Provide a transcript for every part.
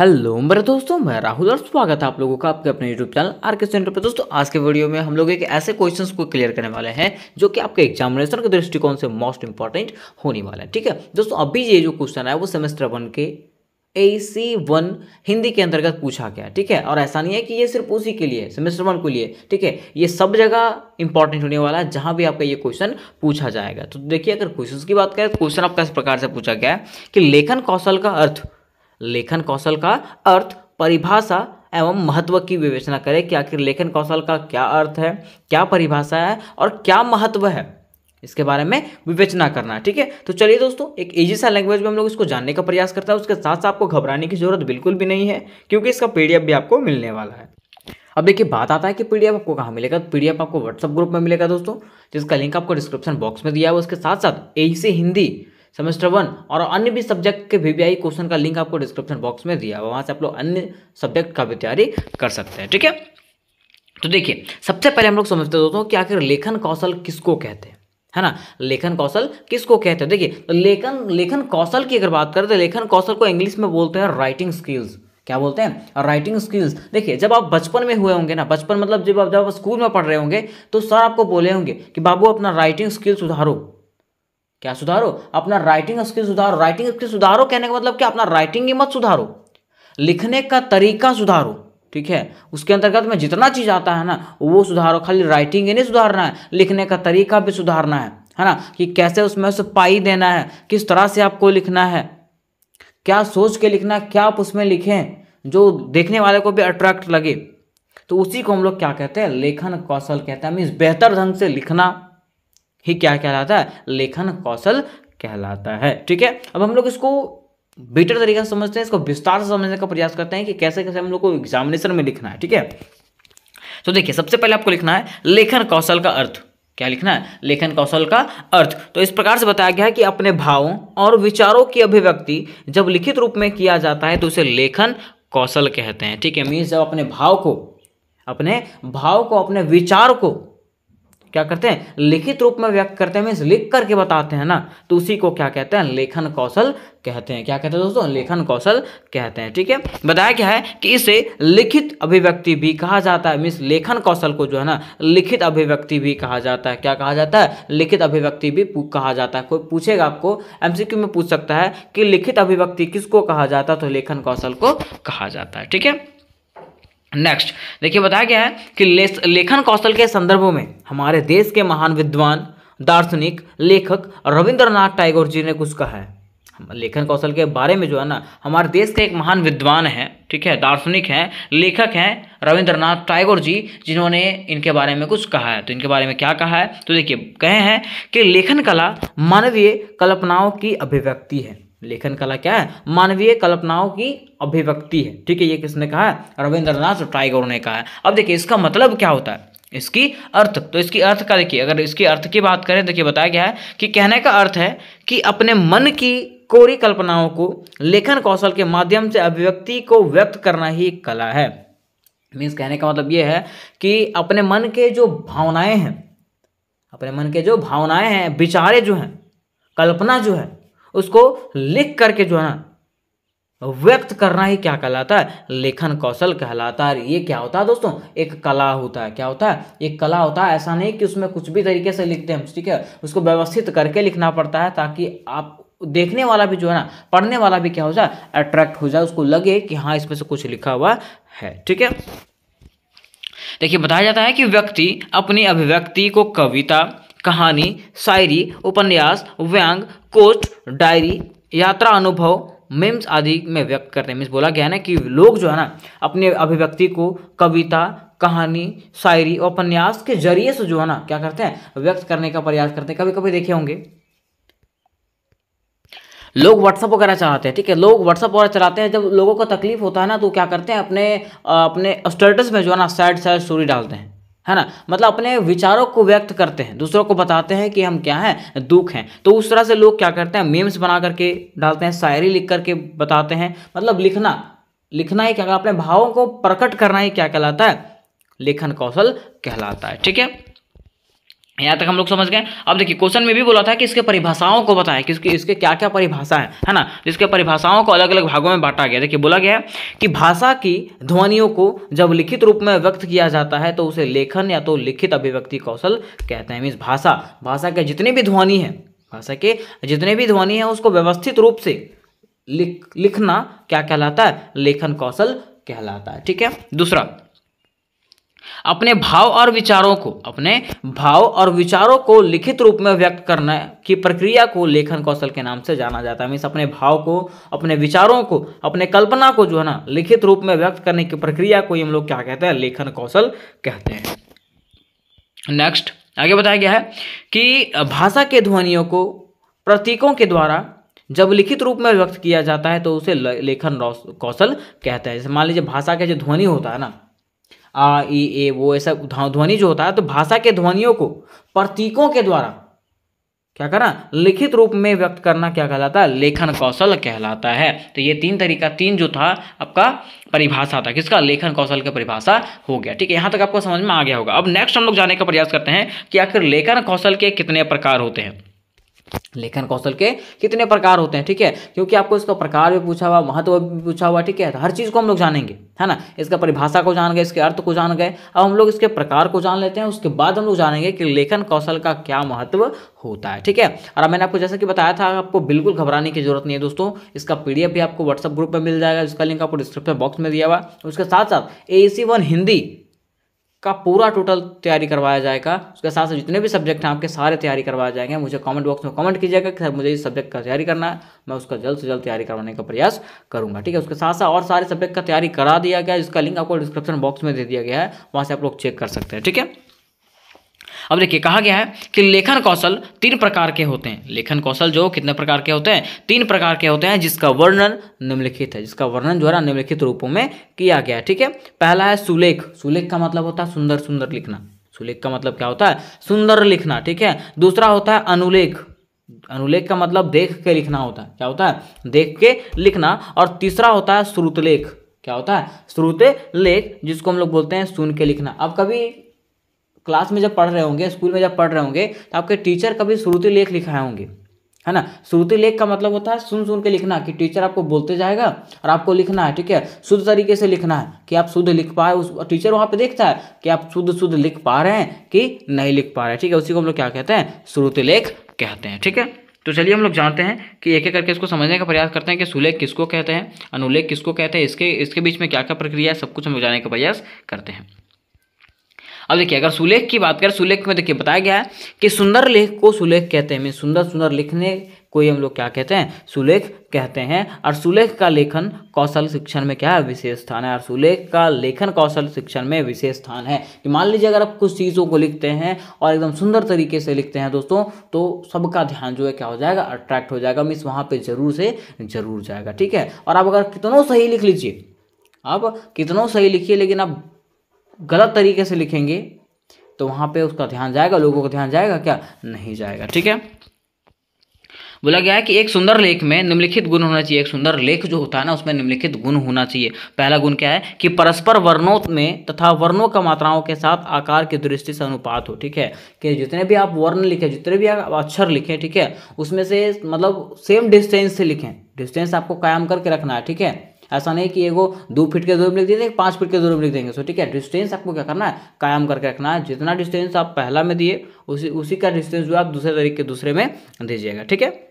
hello मेरे दोस्तों मैं राहुल और स्वागत है आप लोगों का आपके अपने YouTube channel R K center पर दोस्तों आज के वीडियो में हम लोग एक ऐसे क्वेश्चंस को क्लियर करने वाले हैं जो कि आपके एग्जामिनेशन के दृष्टिकोण से मोस्ट इंपॉर्टेंट होने वाला है ठीक है दोस्तों अभी ये जो क्वेश्चन है वो सेमेस्टर वन के ए सी वन हिंदी के अंतर्गत पूछा गया ठीक है और ऐसा नहीं है कि ये सिर्फ उसी के लिए सेमेस्टर वन के लिए ठीक है ये सब जगह इंपॉर्टेंट होने वाला है जहां भी आपका ये क्वेश्चन पूछा जाएगा तो देखिए अगर क्वेश्चन की बात करें तो क्वेश्चन आपका इस प्रकार से पूछा गया है कि लेखन कौशल का अर्थ लेखन कौशल का अर्थ परिभाषा एवं महत्व की विवेचना करें कि आखिर लेखन कौशल का क्या अर्थ है क्या परिभाषा है और क्या महत्व है इसके बारे में विवेचना करना ठीक है तो चलिए दोस्तों एक ईजी सा लैंग्वेज में हम लोग इसको जानने का प्रयास करता है उसके साथ साथ आपको घबराने की जरूरत बिल्कुल भी नहीं है क्योंकि इसका पी भी आपको मिलने वाला है अब देखिए बात आता है कि पीडीएफ आपको कहाँ मिलेगा तो पीडीएफ आपको व्हाट्सअप ग्रुप में मिलेगा दोस्तों जिसका लिंक आपको डिस्क्रिप्शन बॉक्स में दिया है उसके साथ साथ ए हिंदी सेमेस्टर वन और अन्य भी सब्जेक्ट के वी क्वेश्चन का लिंक आपको डिस्क्रिप्शन बॉक्स में दिया हुआ वहाँ से आप लोग अन्य सब्जेक्ट का भी तैयारी कर सकते हैं ठीक है तो देखिए सबसे पहले हम लोग समझते दोस्तों कि आखिर लेखन कौशल किसको कहते हैं है ना लेखन कौशल किसको कहते हैं देखिए तो लेखन लेखन कौशल की अगर बात करें तो लेखन कौशल को इंग्लिश में बोलते हैं राइटिंग स्किल्स क्या बोलते हैं राइटिंग स्किल्स देखिए जब आप बचपन में हुए होंगे ना बचपन मतलब जब आप जब स्कूल में पढ़ रहे होंगे तो सर आपको बोले होंगे कि बाबू अपना राइटिंग स्किल्स सुधारो क्या सुधारो अपना राइटिंग स्किल सुधारो राइटिंग स्किल सुधारो कहने का मतलब कि अपना राइटिंग ही मत सुधारो लिखने का तरीका सुधारो ठीक है उसके अंतर्गत में जितना चीज़ आता है ना वो सुधारो खाली राइटिंग ही नहीं सुधारना है लिखने का तरीका भी सुधारना है है ना कि कैसे उसमें उसे पाई देना है किस तरह से आपको लिखना है क्या सोच के लिखना है क्या आप उसमें लिखें जो देखने वाले को भी अट्रैक्ट लगे तो उसी को हम लोग क्या कहते हैं लेखन कौशल कहते हैं मीन्स बेहतर ढंग से लिखना ही क्या कहलाता है लेखन कौशल कहलाता है ठीक है अब हम लोग इसको बेटर तरीके से समझते हैं इसको विस्तार से समझने का प्रयास करते हैं कि कैसे कैसे हम लोग को एग्जामिनेशन में लिखना है ठीक है तो देखिए सबसे पहले आपको लिखना है लेखन कौशल का अर्थ क्या लिखना है लेखन कौशल का अर्थ तो इस प्रकार से बताया गया है कि अपने भावों और विचारों की अभिव्यक्ति जब लिखित रूप में किया जाता है तो उसे लेखन कौशल कहते हैं ठीक है मीन्स जब अपने भाव को अपने भाव को अपने विचार को क्या करते हैं लिखित रूप में व्यक्त करते हैं लिख करके बताते हैं ना तो उसी को क्या कहते हैं लेखन कौशल कहते हैं क्या कहते हैं दोस्तों लेखन कौशल कहते हैं ठीक है बताया क्या है कि इसे लिखित अभिव्यक्ति भी कहा जाता है मीन्स लेखन कौशल को जो है ना लिखित अभिव्यक्ति भी कहा जाता है क्या कहा जाता है लिखित अभिव्यक्ति भी कहा जाता है कोई पूछेगा आपको एमसीक्यू में पूछ सकता है कि लिखित अभिव्यक्ति किसको कहा जाता है तो लेखन कौशल को कहा जाता है ठीक है नेक्स्ट देखिए बताया गया है कि ले, लेखन कौशल के संदर्भ में हमारे देश के महान विद्वान दार्शनिक लेखक रविंद्रनाथ टैगोर जी ने कुछ कहा है लेखन कौशल के बारे में जो है ना हमारे देश के एक महान विद्वान हैं ठीक है दार्शनिक हैं लेखक हैं रविंद्रनाथ टैगोर जी जिन्होंने इनके बारे में कुछ कहा है तो इनके बारे में क्या कहा है तो देखिए कहे हैं कि लेखन कला मानवीय कल्पनाओं की अभिव्यक्ति है लेखन कला क्या है मानवीय कल्पनाओं की अभिव्यक्ति है ठीक है ये किसने कहा है रविंद्रनाथ टाइगोर ने कहा है अब देखिए इसका मतलब क्या होता है इसकी अर्थ तो इसकी अर्थ का देखिए अगर इसकी अर्थ की बात करें देखिए बताया गया है कि कहने का अर्थ है कि अपने मन की कोरी कल्पनाओं को लेखन कौशल के माध्यम से अभिव्यक्ति को व्यक्त करना ही कला है मीन्स कहने का मतलब ये है कि अपने मन के जो भावनाएं हैं अपने मन के जो भावनाएं हैं विचारे जो हैं कल्पना जो है उसको लिख करके जो है ना व्यक्त करना ही क्या कहलाता है लेखन कौशल कहलाता है ये क्या होता है दोस्तों एक कला होता है क्या होता है एक कला होता है ऐसा नहीं कि उसमें कुछ भी तरीके से लिखते हैं ठीक है उसको व्यवस्थित करके लिखना पड़ता है ताकि आप देखने वाला भी जो है ना पढ़ने वाला भी क्या हो जाए अट्रैक्ट हो जाए उसको लगे कि हाँ इसमें से कुछ लिखा हुआ है ठीक है देखिए बताया जाता है कि व्यक्ति अपनी अभिव्यक्ति को कविता कहानी शायरी उपन्यास व्यंग कोस्ट डायरी यात्रा अनुभव मीम्स आदि में व्यक्त करते हैं मीन्स बोला गया है ना कि लोग जो है ना अपने अभिव्यक्ति को कविता कहानी शायरी उपन्यास के जरिए से जो है ना क्या करते हैं व्यक्त करने का प्रयास करते हैं कभी कभी देखे होंगे लोग व्हाट्सअप वगैरह चलाते हैं ठीक है लोग व्हाट्सअप वगैरह चलाते हैं जब लोगों को तकलीफ होता है ना तो क्या करते हैं अपने अपने स्टेटस में जो है ना सैड सैड स्टोरी डालते हैं है ना मतलब अपने विचारों को व्यक्त करते हैं दूसरों को बताते हैं कि हम क्या हैं दुख हैं तो उस तरह से लोग क्या करते हैं मेम्स बना करके डालते हैं शायरी लिख करके बताते हैं मतलब लिखना लिखना ही क्या अपने भावों को प्रकट करना ही क्या कहलाता है लेखन कौशल कहलाता है ठीक है यहाँ तक हम लोग समझ गए अब देखिए क्वेश्चन में भी बोला था कि इसके परिभाषाओं को बताएं कि इसके इसके क्या क्या परिभाषा है है ना जिसके परिभाषाओं को अलग अलग भागों में बांटा गया देखिए बोला गया है कि भाषा की ध्वनियों को जब लिखित रूप में व्यक्त किया जाता है तो उसे लेखन या तो लिखित अभिव्यक्ति कौशल कहते हैं मीन्स भाषा भाषा के जितने भी ध्वनि है भाषा के जितने भी ध्वनि है उसको व्यवस्थित रूप से लिख लिखना क्या कहलाता है लेखन कौशल कहलाता है ठीक है दूसरा अपने भाव और विचारों को अपने भाव और विचारों को लिखित रूप में व्यक्त करने की प्रक्रिया को लेखन कौशल के नाम से जाना जाता है मीन्स अपने भाव को अपने विचारों को अपने कल्पना को जो है ना लिखित रूप में व्यक्त करने की प्रक्रिया को हम लोग क्या कहते हैं लेखन कौशल कहते हैं नेक्स्ट आगे बताया गया है कि भाषा के ध्वनियों को प्रतीकों के द्वारा जब लिखित रूप में व्यक्त किया जाता है तो उसे लेखन कौशल कहते हैं जैसे मान लीजिए भाषा का जो ध्वनि होता है ना आ ई ए वो ऐसा ध्वनि जो होता है तो भाषा के ध्वनियों को प्रतीकों के द्वारा क्या करना लिखित रूप में व्यक्त करना क्या कहलाता है लेखन कौशल कहलाता है तो ये तीन तरीका तीन जो था आपका परिभाषा था किसका लेखन कौशल का परिभाषा हो गया ठीक है यहाँ तक आपको समझ में आ गया होगा अब नेक्स्ट हम लोग जाने का प्रयास करते हैं कि आखिर लेखन कौशल के कितने प्रकार होते हैं लेखन कौशल के कितने प्रकार होते हैं ठीक है क्योंकि आपको इसका प्रकार भी पूछा हुआ महत्व भी पूछा हुआ ठीक है तो हर चीज़ को हम लोग जानेंगे है ना इसका परिभाषा को जान गए इसके अर्थ को जान गए अब हम लोग इसके प्रकार को जान लेते हैं उसके बाद हम लोग जानेंगे कि लेखन कौशल का क्या महत्व होता है ठीक है और मैंने आपको जैसा कि बताया था आपको बिल्कुल घबराने की जरूरत नहीं है दोस्तों इसका पी भी आपको व्हाट्सअप ग्रुप में मिल जाएगा जिसका लिंक आपको डिस्क्रिप्शन बॉक्स में दिया हुआ उसके साथ साथ ए सी वन हिंदी का पूरा टोटल तैयारी करवाया जाएगा उसके साथ साथ जितने भी सब्जेक्ट हैं आपके सारे तैयारी करवाए जाएंगे मुझे कमेंट बॉक्स में कमेंट कीजिएगा कि सर मुझे इस सब्जेक्ट का तैयारी करना है मैं उसका जल्द से जल्द तैयारी करवाने का प्रयास करूंगा ठीक है उसके साथ साथ और सारे सब्जेक्ट का तैयारी करा दिया गया जिसका लिंक आपको डिस्क्रिप्शन बॉक्स में दे दिया गया है वहाँ से आप लोग चेक कर सकते हैं ठीक है अब देखिए कहा गया है कि लेखन कौशल तीन प्रकार के होते हैं लेखन कौशल जो कितने प्रकार के होते हैं तीन प्रकार के होते हैं जिसका वर्णन निम्नलिखित है जिसका वर्णन जो है निम्नलिखित रूपों में किया गया है ठीक है पहला है सुलेख सुलेख का मतलब होता है सुंदर सुंदर लिखना सुलेख का मतलब क्या होता है सुंदर लिखना ठीक है दूसरा होता है अनुलेख अनुलेख का मतलब देख के लिखना होता है क्या होता है देख के लिखना और तीसरा होता है श्रुतलेख क्या होता है श्रुत लेख जिसको हम लोग बोलते हैं सुन के लिखना अब कभी क्लास में जब पढ़ रहे होंगे स्कूल में जब पढ़ रहे होंगे तो आपके टीचर कभी श्रुति लेख लिखाए होंगे है ना श्रुति लेख का मतलब होता है सुन सुन के लिखना कि टीचर आपको बोलते जाएगा और आपको लिखना है ठीक है शुद्ध तरीके से लिखना है कि आप शुद्ध लिख पाए उस टीचर वहाँ पे देखता है कि आप शुद्ध शुद्ध लिख पा रहे हैं कि नहीं लिख पा रहे हैं ठीक है उसी को हम लोग क्या कहते हैं श्रुति लेख कहते हैं ठीक है तो चलिए हम लोग जानते हैं कि एक एक करके इसको समझने का प्रयास करते हैं कि सुलेख किसको कहते हैं अनुलेख किसको कहते हैं इसके इसके बीच में क्या क्या प्रक्रिया है सब कुछ हम लोग जानने का प्रयास करते हैं अब देखिए अगर सुलेख की बात करें सुलेख में देखिए बताया गया है कि सुंदर लेख को सुलेख कहते हैं सुंदर सुंदर लिखने को ही हम लोग क्या कहते हैं सुलेख कहते हैं और सुलेख का लेखन कौशल शिक्षण में क्या है विशेष स्थान है और सुलेख का लेखन कौशल शिक्षण में विशेष स्थान है कि मान लीजिए अगर आप कुछ चीज़ों को लिखते हैं और एकदम सुंदर तरीके से लिखते हैं दोस्तों तो सबका ध्यान जो है क्या हो जाएगा अट्रैक्ट हो जाएगा मिस वहाँ पर जरूर से जरूर जाएगा ठीक है और आप अगर कितनों सही लिख लीजिए आप कितनों सही लिखिए लेकिन आप गलत तरीके से लिखेंगे तो वहां पे उसका ध्यान जाएगा लोगों का ध्यान जाएगा क्या नहीं जाएगा ठीक है बोला गया है कि एक सुंदर लेख में निम्नलिखित गुण होना चाहिए एक सुंदर लेख जो होता है ना उसमें निम्नलिखित गुण होना चाहिए पहला गुण क्या है कि परस्पर वर्णों में तथा वर्णों का मात्राओं के साथ आकार की दृष्टि से अनुपात हो ठीक है कि जितने भी आप वर्ण लिखें जितने भी आप अक्षर लिखें ठीक है उसमें से मतलब सेम डिस्टेंस से लिखें डिस्टेंस आपको कायम करके रखना है ठीक है ऐसा नहीं कि एगो दो फीट के दूरी में लिख देंगे पाँच फीट के दूरी में लिख देंगे सो ठीक है डिस्टेंस आपको क्या करना है कायम करके रखना है जितना डिस्टेंस आप पहला में दिए उसी उसी का डिस्टेंस जो आप दूसरे तरीके दूसरे में दीजिएगा ठीक है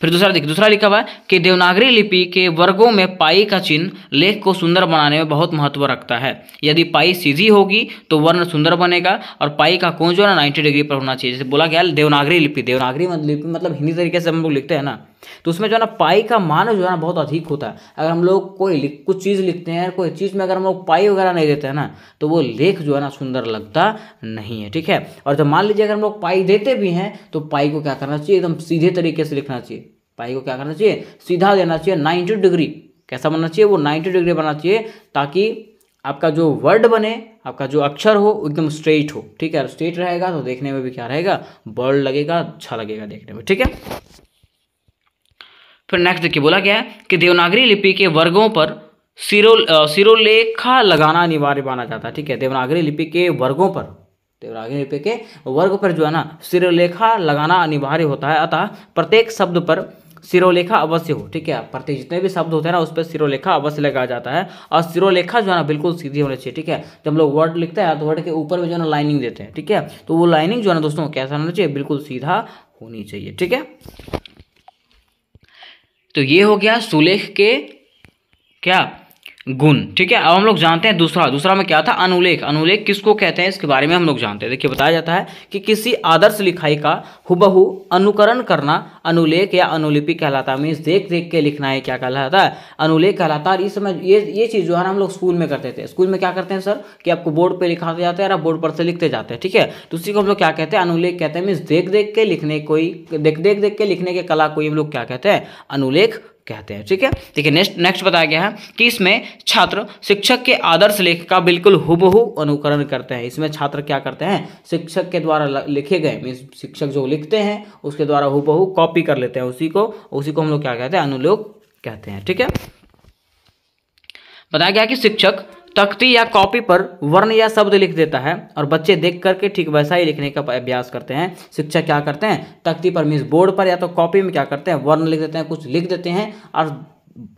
फिर दूसरा देखिए दूसरा लिखा हुआ है कि देवनागरी लिपि के वर्गों में पाई का चिन्ह लेख को सुंदर बनाने में बहुत महत्व रखता है यदि पाई सीधी होगी तो वर्ण सुंदर बनेगा और पाई का कौन जो है ना नाइन्टी डिग्री पर होना चाहिए जैसे बोला गया देवनागरी लिपि देवनागरी लिपि मतलब हिंदी तरीके से हम लोग लिखते हैं ना तो उसमें जो है ना पाई का मान जो है ना बहुत अधिक होता है अगर हम लोग कोई कुछ चीज़ लिखते हैं कोई चीज़ में अगर हम लोग पाई वगैरह नहीं देते हैं ना तो वो लेख जो है ना सुंदर लगता नहीं है ठीक है और जब मान लीजिए अगर हम लोग पाई देते भी हैं तो पाई को क्या करना चाहिए एकदम सीधे तरीके से लिखना चाहिए पाई को क्या करना चाहिए सीधा देना चाहिए नाइन्टी डिग्री कैसा बनना चाहिए वो नाइन्टी डिग्री बनना चाहिए ताकि आपका जो वर्ड बने आपका जो अक्षर हो एकदम स्ट्रेट हो ठीक है स्ट्रेट रहेगा तो देखने में भी क्या रहेगा बर्ड लगेगा अच्छा लगेगा देखने में ठीक है फिर नेक्स्ट देखिए बोला गया है कि देवनागरी लिपि के वर्गों पर सिरो सिरोलेखा लगाना अनिवार्य माना जाता है ठीक है देवनागरी लिपि के वर्गों पर देवनागरी लिपि के वर्ग पर जो है ना सिरोलेखा लगाना अनिवार्य होता है अतः प्रत्येक शब्द पर सिरोलेखा अवश्य हो ठीक है प्रत्येक जितने भी शब्द होते हैं ना उस पर सिरोलेखा अवश्य लगाया जाता है और सिरोलेखा जो है ना बिल्कुल सीधी होनी चाहिए ठीक है जब लोग वर्ड लिखते हैं तो वर्ड के ऊपर में जो है ना लाइनिंग देते हैं ठीक है तो वो लाइनिंग जो है ना दोस्तों कैसा होना चाहिए बिल्कुल सीधा होनी चाहिए ठीक है तो ये हो गया सुलेख के क्या गुण ठीक है अब हम लोग जानते हैं दूसरा दूसरा में क्या था अनुलेख अनुलेख किसको कहते हैं इसके बारे में हम लोग जानते हैं देखिए बताया जाता है कि किसी आदर्श लिखाई का हुबहु अनुकरण करना अनुलेख या अनुलिपि कहलाता है मीन्स देख देख के लिखना है क्या कहलाता है अनुलेख कहलाता है और इस समय ये ये चीज़ जो है हम लोग स्कूल में करते थे स्कूल में क्या करते हैं सर कि आपको बोर्ड पर लिखाते जाते हैं और बोर्ड पर से लिखते जाते हैं ठीक है तो उसी को हम लोग क्या कहते हैं अनुलेख कहते हैं मीन्स देख देख के लिखने कोई देख देख देख के लिखने के कला कोई हम लोग क्या कहते हैं अनुलेख कहते हैं ठीक है देखिए नेक्स्ट नेक्स्ट बताया गया है कि इसमें छात्र शिक्षक के आदर्श लेख का बिल्कुल हुबहू अनुकरण करते हैं इसमें छात्र क्या करते हैं शिक्षक के द्वारा लिखे गए मीन शिक्षक जो लिखते हैं उसके द्वारा हुबहू कॉपी कर लेते हैं उसी को उसी को हम लोग क्या कहते हैं अनुलोक कहते हैं ठीक है बताया गया कि शिक्षक तख्ती या कॉपी पर वर्ण या शब्द लिख देता है और बच्चे देख करके ठीक वैसा ही लिखने का अभ्यास करते हैं शिक्षक क्या करते हैं तख्ती पर मीन्स बोर्ड पर या तो कॉपी में क्या करते हैं वर्ण लिख देते हैं कुछ लिख देते हैं और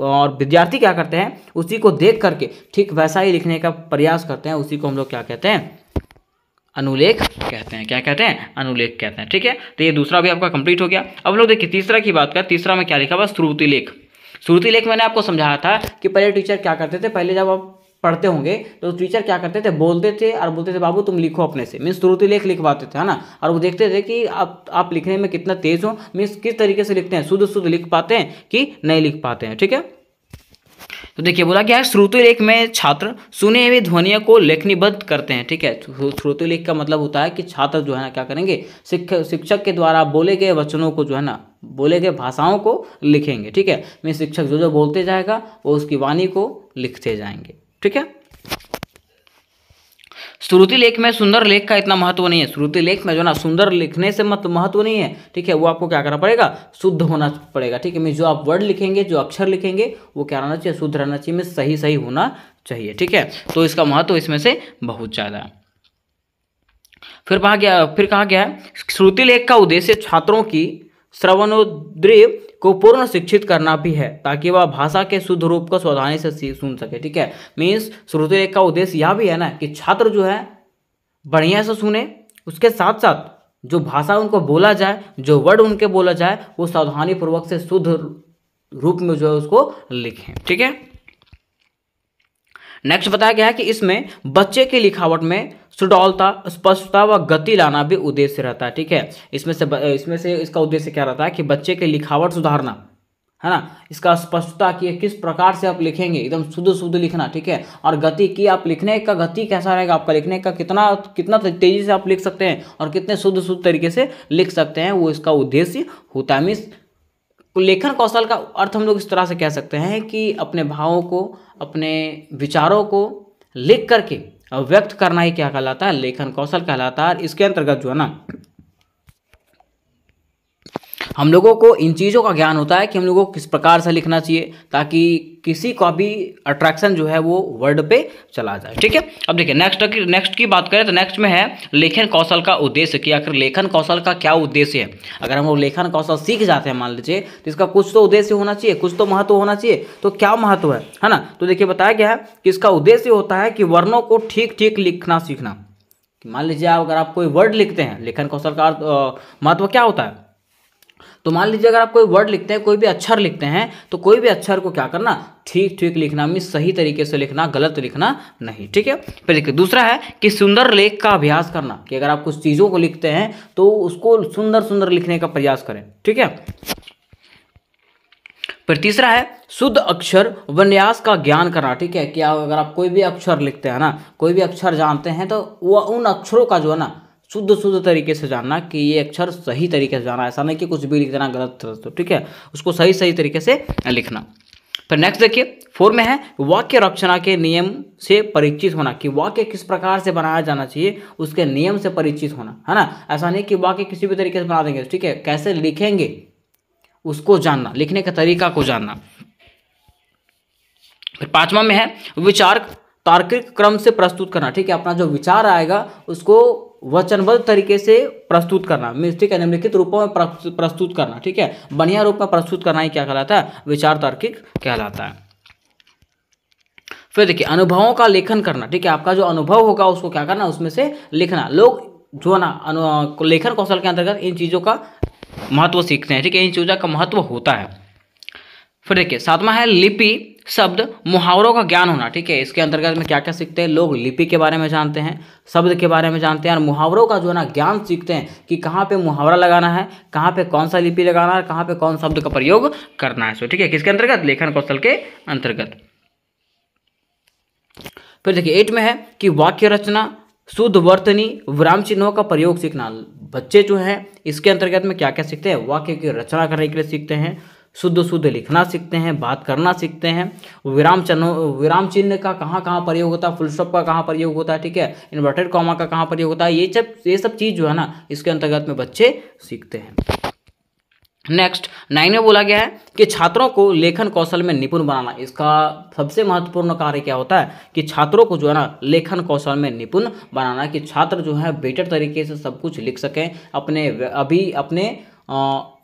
और विद्यार्थी क्या करते हैं उसी को देख करके ठीक वैसा ही लिखने का प्रयास करते हैं उसी को हम लोग क्या कहते हैं अनुलेख कहते हैं क्या कहते हैं अनुलेख कहते हैं ठीक है तो ये दूसरा भी आपका कंप्लीट हो गया अब लोग देखिए तीसरा की बात कर तीसरा में क्या लिखा हुआ श्रुति लेख श्रुति लेख मैंने आपको समझाया था कि पहले टीचर क्या करते थे पहले जब आप पढ़ते होंगे तो टीचर क्या करते थे बोलते थे और बोलते थे बाबू तुम लिखो अपने से मीन्स श्रुति लेख लिखवाते थे है ना और वो देखते थे कि आप आप लिखने में कितना तेज़ हो मीन्स किस तरीके से लिखते हैं शुद्ध शुद्ध लिख पाते हैं कि नहीं लिख पाते हैं ठीक है तो देखिए बोला क्या है श्रुति लेख में छात्र सुने हुए ध्वनियों को लेखनीबद्ध करते हैं ठीक है श्रुति लेख का मतलब होता है कि छात्र जो है ना क्या करेंगे शिक्षक के द्वारा बोले गए वचनों को जो है ना बोले गए भाषाओं को लिखेंगे ठीक है मैं शिक्षक जो जो बोलते जाएगा वो उसकी वाणी को लिखते जाएंगे ठीक है श्रुति लेख में सुंदर लेख का इतना महत्व नहीं है श्रुति लेख में जो ना सुंदर लिखने से मत महत्व नहीं है ठीक है वो आपको क्या करना पड़ेगा शुद्ध होना पड़ेगा ठीक है मीन जो आप वर्ड लिखेंगे जो अक्षर लिखेंगे वो क्या रहना चाहिए शुद्ध रहना चाहिए मीन सही सही होना चाहिए ठीक है तो इसका महत्व इसमें से बहुत ज़्यादा है फिर कहा गया फिर कहा गया है श्रुति लेख का उद्देश्य छात्रों की श्रवणोद्री को पूर्ण शिक्षित करना भी है ताकि वह भाषा के शुद्ध रूप को सावधानी से सुन सके ठीक है मीन्स श्रुति रेख का उद्देश्य यह भी है ना कि छात्र जो है बढ़िया से सुने उसके साथ साथ जो भाषा उनको बोला जाए जो वर्ड उनके बोला जाए वो सावधानीपूर्वक से शुद्ध रूप में जो है उसको लिखें ठीक है नेक्स्ट बताया गया है कि इसमें बच्चे की लिखावट में सुडौलता स्पष्टता व गति लाना भी उद्देश्य रहता है ठीक है इसमें से इसमें से इसका उद्देश्य क्या रहता है कि बच्चे की लिखावट सुधारना है ना इसका स्पष्टता कि किस प्रकार से आप लिखेंगे एकदम शुद्ध शुद्ध लिखना ठीक है और गति की आप लिखने का गति कैसा रहेगा आपका लिखने का कितना कितना तेजी से आप लिख सकते हैं और कितने शुद्ध शुद्ध तरीके से लिख सकते हैं वो इसका उद्देश्य होता है मीन्स तो लेखन कौशल का अर्थ हम लोग इस तरह से कह सकते हैं कि अपने भावों को अपने विचारों को लिख करके व्यक्त करना ही क्या कहलाता है लेखन कौशल कहलाता है इसके अंतर्गत जो है ना हम लोगों को इन चीज़ों का ज्ञान होता है कि हम लोगों को किस प्रकार से लिखना चाहिए ताकि किसी का भी अट्रैक्शन जो है वो वर्ड पे चला जाए ठीक है अब देखिए नेक्स्ट की नेक्स्ट की बात करें तो नेक्स्ट में है लेखन कौशल का उद्देश्य कि आखिर लेखन कौशल का क्या उद्देश्य है अगर हम लोग लेखन कौशल सीख जाते हैं मान लीजिए तो इसका कुछ तो उद्देश्य होना चाहिए कुछ तो महत्व होना चाहिए तो क्या महत्व है है ना तो देखिए बताया गया है कि इसका उद्देश्य होता है कि वर्णों को ठीक ठीक लिखना सीखना मान लीजिए आप अगर आप कोई वर्ड लिखते हैं लेखन कौशल का महत्व क्या होता है तो मान लीजिए अगर आप कोई वर्ड लिखते हैं कोई भी अक्षर लिखते हैं तो कोई भी अक्षर को क्या करना ठीक ठीक लिखना मीन सही तरीके से लिखना गलत लिखना नहीं ठीक है फिर देखिए दूसरा है कि सुंदर लेख का अभ्यास करना कि अगर आप कुछ चीज़ों को लिखते हैं तो उसको सुंदर सुंदर लिखने का प्रयास करें ठीक है फिर तीसरा है शुद्ध अक्षर वन्यास का ज्ञान करना ठीक है कि अगर आप कोई भी अक्षर लिखते हैं ना कोई भी अक्षर जानते हैं तो वह उन अक्षरों का जो है ना शुद्ध शुद्ध तरीके से जानना कि ये अक्षर सही तरीके से जाना ऐसा नहीं कि कुछ भी लिख देना गलत ठीक है उसको सही सही तरीके से लिखना फिर नेक्स्ट देखिए फोर में है वाक्य रचना के नियम से परिचित होना कि वाक्य किस प्रकार से बनाया जाना चाहिए उसके नियम से परिचित होना है ना ऐसा नहीं कि वाक्य किसी भी तरीके से बना देंगे ठीक है कैसे लिखेंगे उसको जानना लिखने का तरीका को जानना फिर पांचवा में है विचार तार्किक क्रम से प्रस्तुत करना ठीक है अपना जो विचार आएगा उसको वचनबद्ध तरीके से प्रस्तुत करना मीन्स ठीक है निम्नलिखित रूपों में प्रस्तुत करना ठीक है बढ़िया रूप में प्रस्तुत करना ही क्या कहलाता है विचार तार्किक कहलाता है फिर देखिए अनुभवों का लेखन करना ठीक है आपका जो अनुभव होगा उसको क्या करना उसमें से लिखना लोग जो ना लेखन कौशल के अंतर्गत इन चीज़ों का महत्व सीखते हैं ठीक है इन चीज़ों का महत्व होता है फिर देखिए सातवां है लिपि शब्द मुहावरों का ज्ञान होना ठीक है इसके अंतर्गत में क्या क्या सीखते हैं लोग लिपि के बारे में जानते हैं शब्द के बारे में जानते हैं और मुहावरों का जो है ना ज्ञान सीखते हैं कि कहाँ पे मुहावरा लगाना है कहाँ पे कौन सा लिपि लगाना है कहाँ पे कौन शब्द का प्रयोग करना है सो ठीक है किसके अंतर्गत लेखन कौशल के अंतर्गत फिर देखिए एट में है कि वाक्य रचना शुद्ध वर्तनी विराम चिन्हों का प्रयोग सीखना बच्चे जो हैं इसके अंतर्गत में क्या क्या सीखते हैं वाक्य की रचना करने के लिए सीखते हैं शुद्ध शुद्ध लिखना सीखते हैं बात करना सीखते हैं विराम चिन्हों विराम चिन्ह का कहाँ कहाँ प्रयोग होता है फुल स्टॉप का कहाँ प्रयोग होता है ठीक है इन्वर्टेड कॉमा का कहाँ प्रयोग होता है ये सब ये सब चीज़ जो है ना इसके अंतर्गत में बच्चे सीखते हैं नेक्स्ट नाइन में बोला गया है कि छात्रों को लेखन कौशल में निपुण बनाना इसका सबसे महत्वपूर्ण कार्य क्या होता है कि छात्रों को जो है ना लेखन कौशल में निपुण बनाना कि छात्र जो है बेटर तरीके से सब कुछ लिख सकें अपने अभी अपने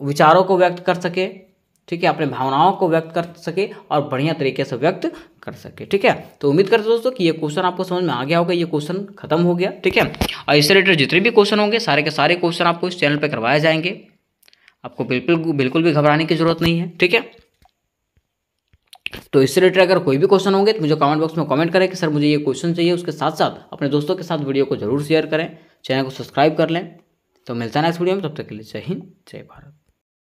विचारों को व्यक्त कर सके ठीक है अपने भावनाओं को व्यक्त कर सके और बढ़िया तरीके से व्यक्त कर सके ठीक है तो उम्मीद करते दोस्तों कि ये क्वेश्चन आपको समझ में आ गया होगा ये क्वेश्चन खत्म हो गया ठीक है और इससे रिलेटेड जितने भी क्वेश्चन होंगे सारे के सारे क्वेश्चन आपको इस चैनल पर करवाए जाएंगे आपको बिल्कुल बिल्कुल भी घबराने की जरूरत नहीं है ठीक है तो इससे रिलेटेड अगर कोई भी क्वेश्चन होंगे तो मुझे कमेंट बॉक्स में कमेंट करें कि सर मुझे ये क्वेश्चन चाहिए उसके साथ साथ अपने दोस्तों के साथ वीडियो को जरूर शेयर करें चैनल को सब्सक्राइब कर लें तो मिलता है नेक्स्ट वीडियो में तब तक के लिए जय हिंद जय भारत